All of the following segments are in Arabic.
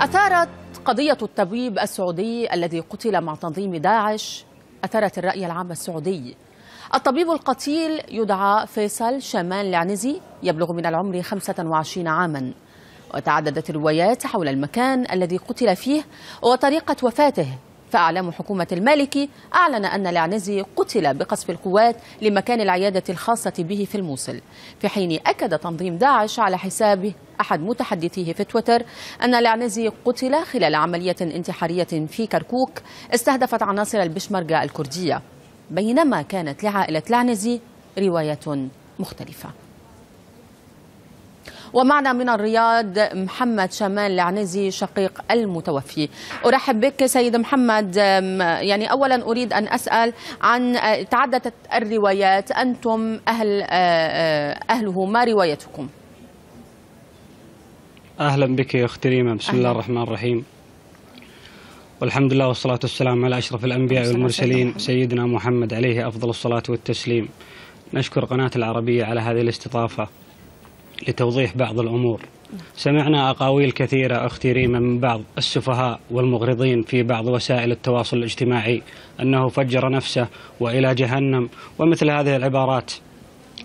أثارت قضية الطبيب السعودي الذي قتل مع تنظيم داعش أثارت الرأي العام السعودي الطبيب القتيل يدعى فيصل شمال العنزي يبلغ من العمر 25 عاما وتعددت الروايات حول المكان الذي قتل فيه وطريقة وفاته فأعلام حكومة المالكي أعلن أن العنزي قتل بقصف القوات لمكان العيادة الخاصة به في الموصل في حين أكد تنظيم داعش على حسابه أحد متحدثيه في تويتر أن العنزي قتل خلال عملية انتحارية في كركوك استهدفت عناصر البشمركة الكردية بينما كانت لعائلة العنزي رواية مختلفة ومعنا من الرياض محمد شمال العنزي شقيق المتوفي أرحب بك سيد محمد يعني أولا أريد أن أسأل عن تعددت الروايات أنتم أهل آه، آه، أهله ما روايتكم؟ أهلا بك يا أختي ريما بسم الله الرحمن الرحيم والحمد لله والصلاة والسلام على أشرف الأنبياء والمرسلين سيدنا محمد عليه أفضل الصلاة والتسليم نشكر قناة العربية على هذه الاستضافة لتوضيح بعض الأمور سمعنا أقاويل كثيرة أختي ريما من بعض السفهاء والمغرضين في بعض وسائل التواصل الاجتماعي أنه فجر نفسه وإلى جهنم ومثل هذه العبارات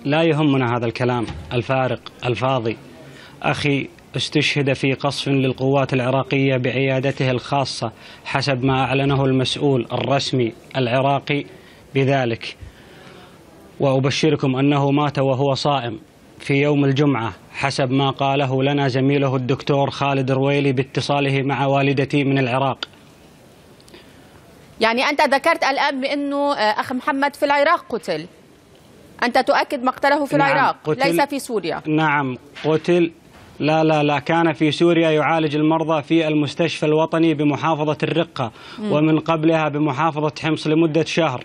لا يهمنا هذا الكلام الفارق الفاضي أخي استشهد في قصف للقوات العراقية بعيادته الخاصة حسب ما أعلنه المسؤول الرسمي العراقي بذلك وأبشركم أنه مات وهو صائم في يوم الجمعة حسب ما قاله لنا زميله الدكتور خالد رويلي باتصاله مع والدتي من العراق يعني أنت ذكرت الآن بأنه آه، أخ محمد في العراق قتل أنت تؤكد مقتله في نعم العراق قتل ليس في سوريا نعم قتل لا لا لا كان في سوريا يعالج المرضى في المستشفى الوطني بمحافظة الرقة م. ومن قبلها بمحافظة حمص لمدة شهر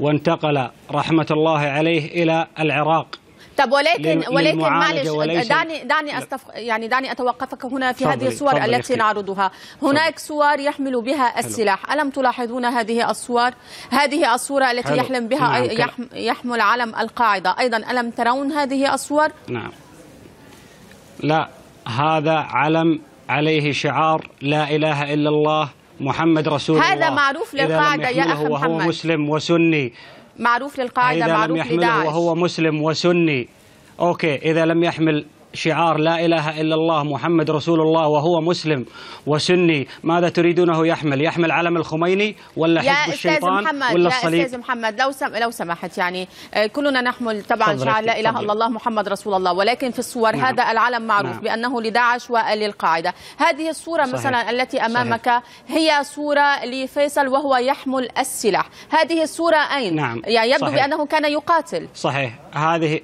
وانتقل رحمة الله عليه إلى العراق طب ولكن ولكن معلش دعني دعني أستف... يعني دعني اتوقفك هنا في هذه الصور التي نعرضها هناك صور يحمل بها السلاح الم تلاحظون هذه الصور هذه الصوره التي يحلم بها نعم. يحمل علم القاعده ايضا الم ترون هذه الصور نعم لا هذا علم عليه شعار لا إله إلا الله محمد رسول هذا الله هذا معروف للقاعدة يا أخي محمد وهو مسلم وسني معروف للقاعدة معروف لداعش إذا لم يحمله وهو مسلم وسني أوكي إذا لم يحمل شعار لا إله إلا الله محمد رسول الله وهو مسلم وسني ماذا تريدونه يحمل يحمل علم الخميني ولا حزب الشيطان محمد ولا الصليب يا أستاذ محمد لو سم... لو سمحت يعني آه، كلنا نحمل طبعا شعار لا إله إلا الله محمد رسول الله ولكن في الصور نعم. هذا العلم معروف نعم. بأنه لداعش وللقاعدة هذه الصورة صحيح. مثلا التي أمامك صحيح. هي صورة لفيصل وهو يحمل السلاح هذه الصورة أين؟ نعم. يعني يبدو صحيح. بأنه كان يقاتل صحيح هذه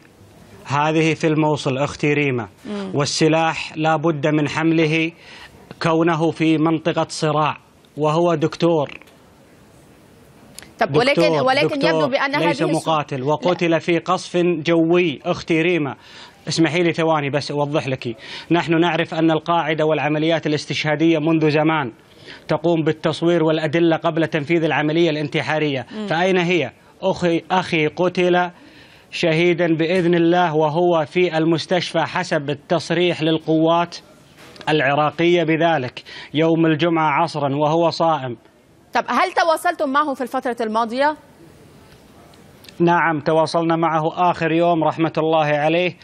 هذه في الموصل أختي ريما مم. والسلاح لا بد من حمله كونه في منطقة صراع وهو دكتور طب دكتور ولكن ولكن دكتور يبدو بان ليس هذه مقاتل وقتل لا. في قصف جوي اختي ريما اسمحي لي ثواني بس اوضح لك نحن نعرف ان القاعده والعمليات الاستشهاديه منذ زمان تقوم بالتصوير والادله قبل تنفيذ العمليه الانتحاريه مم. فاين هي اخي اخي قتل شهيدا باذن الله وهو في المستشفى حسب التصريح للقوات العراقيه بذلك يوم الجمعه عصرا وهو صائم. طب هل تواصلتم معه في الفتره الماضيه؟ نعم تواصلنا معه اخر يوم رحمه الله عليه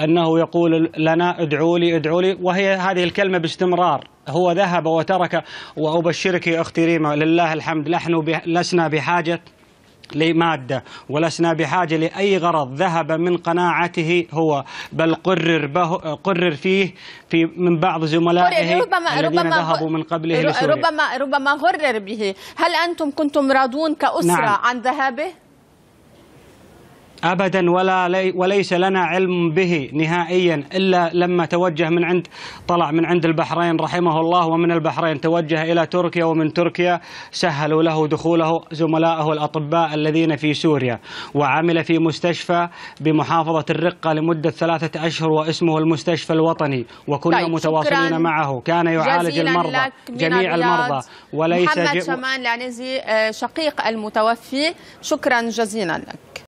انه يقول لنا ادعوا لي ادعوا لي وهي هذه الكلمه باستمرار هو ذهب وترك وابشرك يا اختي ريما لله الحمد نحن لسنا بحاجه لمادة ولسنا بحاجة لأي غرض ذهب من قناعته هو بل قرر, به قرر فيه في من بعض زملائه ربما الذين ربما ذهبوا من قبله لسوريا ربما ربما غرر به هل أنتم كنتم راضون كأسرة نعم. عن ذهابه؟ أبدا ولا لي وليس لنا علم به نهائيا إلا لما توجه من عند طلع من عند البحرين رحمه الله ومن البحرين توجه إلى تركيا ومن تركيا سهلوا له دخوله زملائه الأطباء الذين في سوريا وعمل في مستشفى بمحافظة الرقة لمدة ثلاثة أشهر واسمه المستشفى الوطني وكنا طيب متواصلين معه كان يعالج المرضى جميع المرضى وليس محمد شمان لعنزي آه، شقيق المتوفي شكرا جزيلا لك